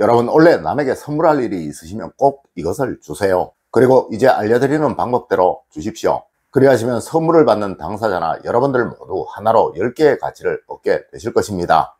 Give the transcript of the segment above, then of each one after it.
여러분 원래 남에게 선물할 일이 있으시면 꼭 이것을 주세요. 그리고 이제 알려드리는 방법대로 주십시오. 그리하시면 선물을 받는 당사자나 여러분들 모두 하나로 10개의 가치를 얻게 되실 것입니다.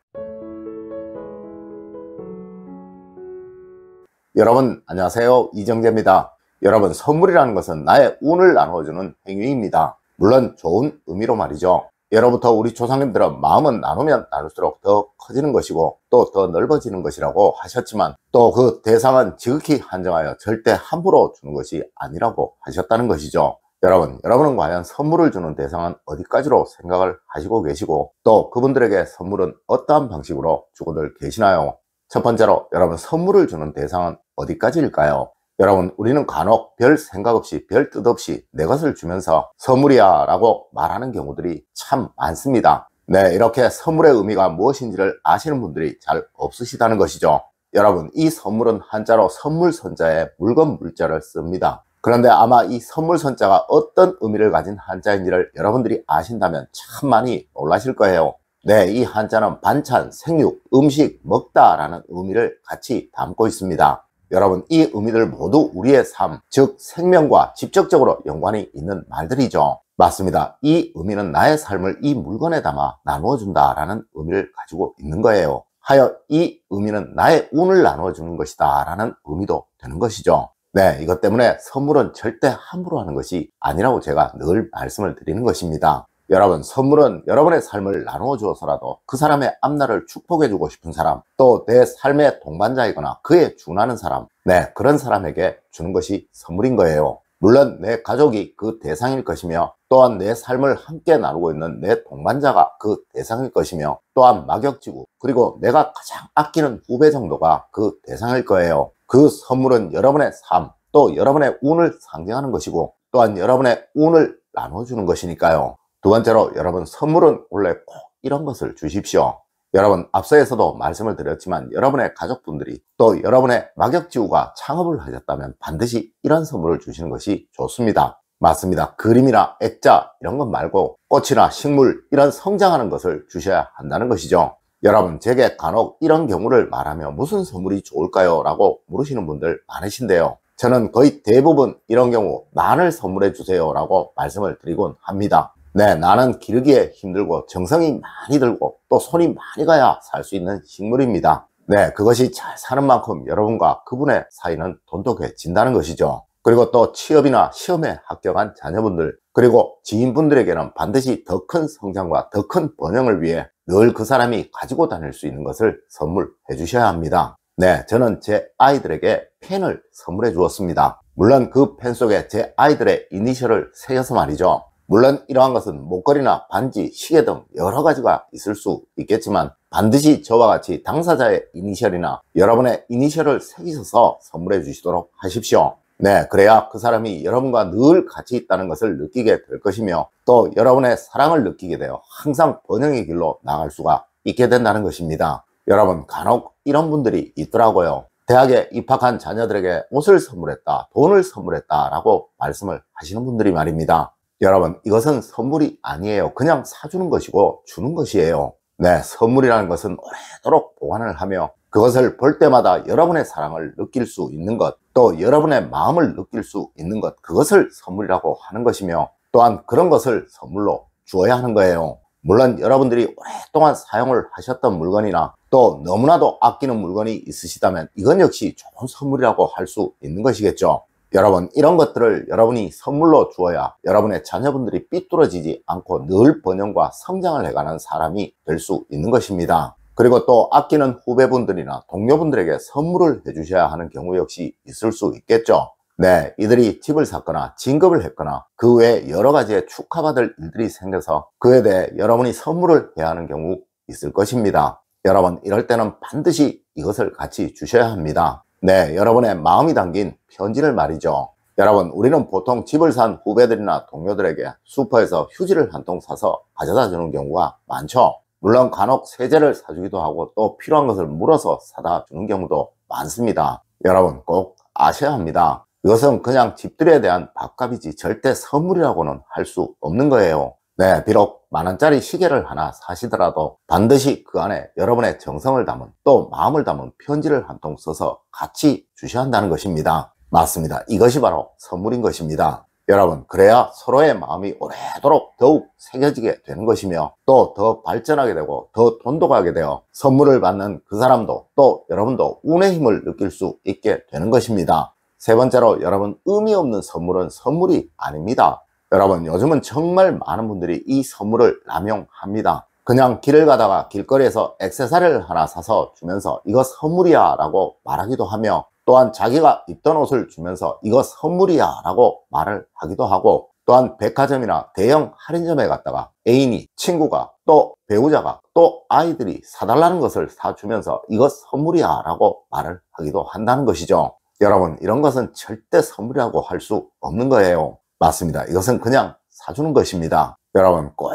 여러분 안녕하세요 이정재입니다. 여러분 선물이라는 것은 나의 운을 나눠주는 행위입니다. 물론 좋은 의미로 말이죠. 예로부터 우리 조상님들은 마음은 나누면 나눌수록 더 커지는 것이고 또 더 넓어지는 것이라고 하셨지만 또 그 대상은 지극히 한정하여 절대 함부로 주는 것이 아니라고 하셨다는 것이죠. 여러분, 여러분은 과연 선물을 주는 대상은 어디까지로 생각을 하시고 계시고 또 그분들에게 선물은 어떠한 방식으로 주고들 계시나요? 첫 번째로 여러분 선물을 주는 대상은 어디까지일까요? 여러분 우리는 간혹 별 생각 없이 별 뜻 없이 내 것을 주면서 선물이야 라고 말하는 경우들이 참 많습니다 네 이렇게 선물의 의미가 무엇인지를 아시는 분들이 잘 없으시다는 것이죠 여러분 이 선물은 한자로 선물선자에 물건 물자를 씁니다 그런데 아마 이 선물선자가 어떤 의미를 가진 한자인지를 여러분들이 아신다면 참 많이 놀라실 거예요 네, 이 한자는 반찬, 생육, 음식, 먹다 라는 의미를 같이 담고 있습니다. 여러분 이 의미들 모두 우리의 삶, 즉 생명과 직접적으로 연관이 있는 말들이죠. 맞습니다. 이 의미는 나의 삶을 이 물건에 담아 나누어 준다라는 의미를 가지고 있는 거예요. 하여 이 의미는 나의 운을 나누어 주는 것이다 라는 의미도 되는 것이죠. 네, 이것 때문에 선물은 절대 함부로 하는 것이 아니라고 제가 늘 말씀을 드리는 것입니다. 여러분 선물은 여러분의 삶을 나누어주어서라도 그 사람의 앞날을 축복해주고 싶은 사람 또 내 삶의 동반자이거나 그에 준하는 사람 네 그런 사람에게 주는 것이 선물인 거예요 물론 내 가족이 그 대상일 것이며 또한 내 삶을 함께 나누고 있는 내 동반자가 그 대상일 것이며 또한 막역지구 그리고 내가 가장 아끼는 후배 정도가 그 대상일 거예요 그 선물은 여러분의 삶 또 여러분의 운을 상징하는 것이고 또한 여러분의 운을 나눠주는 것이니까요 두 번째로 여러분 선물은 원래 꼭 이런 것을 주십시오. 여러분 앞서에서도 말씀을 드렸지만 여러분의 가족분들이 또 여러분의 막역지우가 창업을 하셨다면 반드시 이런 선물을 주시는 것이 좋습니다. 맞습니다. 그림이나 액자 이런 것 말고 꽃이나 식물 이런 성장하는 것을 주셔야 한다는 것이죠. 여러분 제게 간혹 이런 경우를 말하며 무슨 선물이 좋을까요? 라고 물으시는 분들 많으신데요. 저는 거의 대부분 이런 경우 마늘 선물해 주세요 라고 말씀을 드리곤 합니다. 네, 나는 기르기에 힘들고 정성이 많이 들고 또 손이 많이 가야 살 수 있는 식물입니다. 네, 그것이 잘 사는 만큼 여러분과 그분의 사이는 돈독해진다는 것이죠. 그리고 또 취업이나 시험에 합격한 자녀분들 그리고 지인분들에게는 반드시 더 큰 성장과 더 큰 번영을 위해 늘 그 사람이 가지고 다닐 수 있는 것을 선물해 주셔야 합니다. 네, 저는 제 아이들에게 펜을 선물해 주었습니다. 물론 그 펜 속에 제 아이들의 이니셜을 새겨서 말이죠. 물론 이러한 것은 목걸이나 반지, 시계 등 여러 가지가 있을 수 있겠지만 반드시 저와 같이 당사자의 이니셜이나 여러분의 이니셜을 새기셔서 선물해 주시도록 하십시오. 네, 그래야 그 사람이 여러분과 늘 같이 있다는 것을 느끼게 될 것이며 또 여러분의 사랑을 느끼게 되어 항상 번영의 길로 나갈 수가 있게 된다는 것입니다. 여러분 간혹 이런 분들이 있더라고요. 대학에 입학한 자녀들에게 옷을 선물했다, 돈을 선물했다 라고 말씀을 하시는 분들이 말입니다. 여러분 이것은 선물이 아니에요 그냥 사주는 것이고 주는 것이에요 네 선물이라는 것은 오래도록 보관을 하며 그것을 볼 때마다 여러분의 사랑을 느낄 수 있는 것 또 여러분의 마음을 느낄 수 있는 것 그것을 선물이라고 하는 것이며 또한 그런 것을 선물로 주어야 하는 거예요 물론 여러분들이 오랫동안 사용을 하셨던 물건이나 또 너무나도 아끼는 물건이 있으시다면 이건 역시 좋은 선물이라고 할 수 있는 것이겠죠 여러분 이런 것들을 여러분이 선물로 주어야 여러분의 자녀분들이 삐뚤어지지 않고 늘 번영과 성장을 해가는 사람이 될 수 있는 것입니다. 그리고 또 아끼는 후배분들이나 동료분들에게 선물을 해주셔야 하는 경우 역시 있을 수 있겠죠. 네, 이들이 집을 샀거나 진급을 했거나 그 외에 여러 가지의 축하받을 일들이 생겨서 그에 대해 여러분이 선물을 해야 하는 경우 있을 것입니다. 여러분 이럴 때는 반드시 이것을 같이 주셔야 합니다. 네, 여러분의 마음이 담긴 편지를 말이죠. 여러분, 우리는 보통 집을 산 후배들이나 동료들에게 슈퍼에서 휴지를 한 통 사서 가져다 주는 경우가 많죠. 물론 간혹 세제를 사주기도 하고 또 필요한 것을 물어서 사다 주는 경우도 많습니다. 여러분, 꼭 아셔야 합니다. 이것은 그냥 집들에 대한 밥값이지 절대 선물이라고는 할 수 없는 거예요. 네, 비록 만원짜리 시계를 하나 사시더라도 반드시 그 안에 여러분의 정성을 담은 또 마음을 담은 편지를 한 통 써서 같이 주셔야 한다는 것입니다. 맞습니다. 이것이 바로 선물인 것입니다. 여러분 그래야 서로의 마음이 오래도록 더욱 새겨지게 되는 것이며 또 더 발전하게 되고 더 돈독하게 되어 선물을 받는 그 사람도 또 여러분도 운의 힘을 느낄 수 있게 되는 것입니다. 세 번째로 여러분 의미 없는 선물은 선물이 아닙니다. 여러분 요즘은 정말 많은 분들이 이 선물을 남용합니다 그냥 길을 가다가 길거리에서 액세서리를 하나 사서 주면서 이거 선물이야 라고 말하기도 하며 또한 자기가 입던 옷을 주면서 이거 선물이야 라고 말을 하기도 하고 또한 백화점이나 대형 할인점에 갔다가 애인이 친구가 또 배우자가 또 아이들이 사달라는 것을 사주면서 이거 선물이야 라고 말을 하기도 한다는 것이죠 여러분 이런 것은 절대 선물이라고 할 수 없는 거예요 맞습니다. 이것은 그냥 사주는 것입니다. 여러분 꼭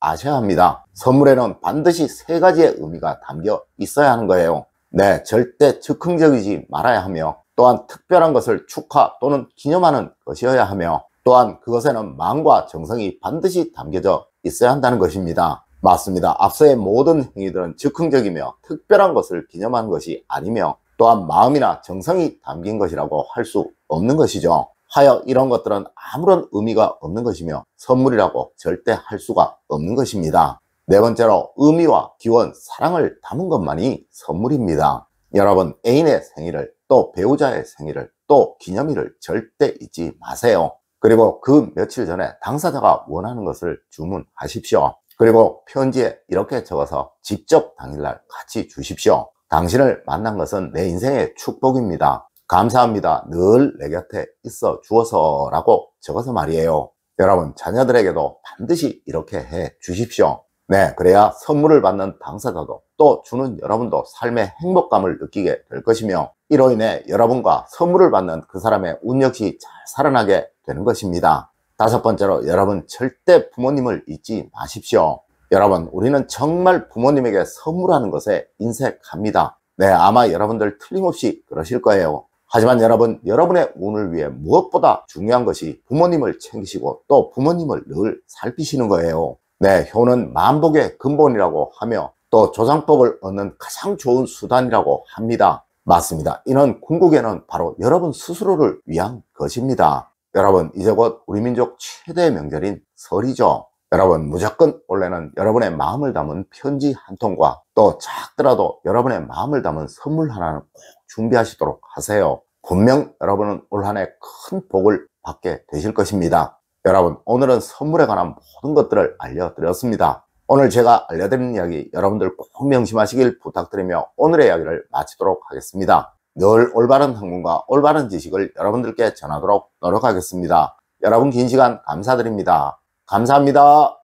아셔야 합니다. 선물에는 반드시 세 가지의 의미가 담겨 있어야 하는 거예요. 네, 절대 즉흥적이지 말아야 하며 또한 특별한 것을 축하 또는 기념하는 것이어야 하며 또한 그것에는 마음과 정성이 반드시 담겨져 있어야 한다는 것입니다. 맞습니다. 앞서의 모든 행위들은 즉흥적이며 특별한 것을 기념하는 것이 아니며 또한 마음이나 정성이 담긴 것이라고 할 수 없는 것이죠. 하여 이런 것들은 아무런 의미가 없는 것이며 선물이라고 절대 할 수가 없는 것입니다. 네 번째로 의미와 기원, 사랑을 담은 것만이 선물입니다. 여러분 애인의 생일을 또 배우자의 생일을 또 기념일을 절대 잊지 마세요. 그리고 그 며칠 전에 당사자가 원하는 것을 주문하십시오. 그리고 편지에 이렇게 적어서 직접 당일날 같이 주십시오. 당신을 만난 것은 내 인생의 축복입니다. 감사합니다. 늘 내 곁에 있어 주어서 라고 적어서 말이에요. 여러분 자녀들에게도 반드시 이렇게 해 주십시오. 네, 그래야 선물을 받는 당사자도 또 주는 여러분도 삶의 행복감을 느끼게 될 것이며 이로 인해 여러분과 선물을 받는 그 사람의 운 역시 잘 살아나게 되는 것입니다. 다섯 번째로 여러분 절대 부모님을 잊지 마십시오. 여러분 우리는 정말 부모님에게 선물하는 것에 인색합니다. 네, 아마 여러분들 틀림없이 그러실 거예요. 하지만 여러분, 여러분의 운을 위해 무엇보다 중요한 것이 부모님을 챙기시고 또 부모님을 늘 살피시는 거예요. 네, 효는 만복의 근본이라고 하며 또 조상법을 얻는 가장 좋은 수단이라고 합니다. 맞습니다. 이는 궁극에는 바로 여러분 스스로를 위한 것입니다. 여러분, 이제 곧 우리 민족 최대 명절인 설이죠. 여러분, 무조건 원래는 여러분의 마음을 담은 편지 한 통과 또 작더라도 여러분의 마음을 담은 선물 하나는 꼭 준비하시도록 하세요. 분명 여러분은 올한해큰 복을 받게 되실 것입니다. 여러분 오늘은 선물에 관한 모든 것들을 알려드렸습니다. 오늘 제가 알려드리는 이야기 여러분들 꼭 명심하시길 부탁드리며 오늘의 이야기를 마치도록 하겠습니다. 늘 올바른 학문과 올바른 지식을 여러분들께 전하도록 노력하겠습니다. 여러분 긴 시간 감사드립니다. 감사합니다.